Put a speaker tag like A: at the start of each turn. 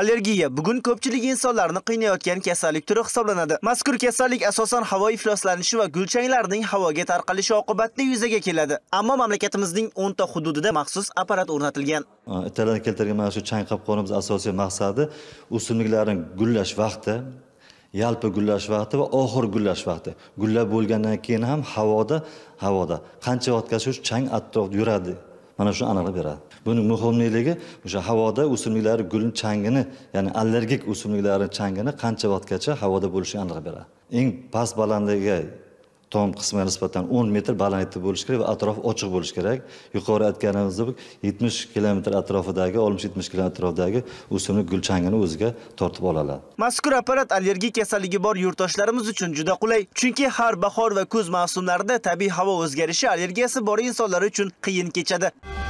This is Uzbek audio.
A: Allergiya bugun ko'pchilik insonlarni qiynayotgan kasallik turi hisoblanadi. Mazkur kasallik asosan havo ifloslanishi va gulchanglarning havoga tarqalishi oqibatida yuzaga keladi. Ammo mamlakatimizning 10 ta hududida maxsus apparat o'rnatilgan.
B: Italiyadan keltirgan mana shu chang qopqonimiz asosiy maqsadi o'simliklarning gullash vaqti, yalpi gullash vaqti va oxir gullash vaqti. Gullab bo'lgandan keyin ham havoda, havoda qancha vaqtgacha shu chang atrofda yuradi. mana shu aniqlab beradi buni muhimligi o'sha havoda o'simliklar gul changini ya'ni allergik o'simliklarni changini qancha vaqtgacha havoda bo'lishini aniqlab beradi eng past balandligiga tom qismiga nisbatan o'n metr balandlikda bo'lishi kerak va atrofi ochiq bo'lishi kerak yuqori aytganimizdek yetmish kilometr atrofidagi oltmish yetmish kilometr atrofidagi o'simlik gulchangini o'ziga tortib oladi
A: mazkur apparat allergiya kasalligi bor yurtdoshlarimiz uchun juda qulay chunki har bahor va kuz mavsumlarida tabiiy havo o'zgarishi allergiyasi bor insonlar uchun qiyin kechadi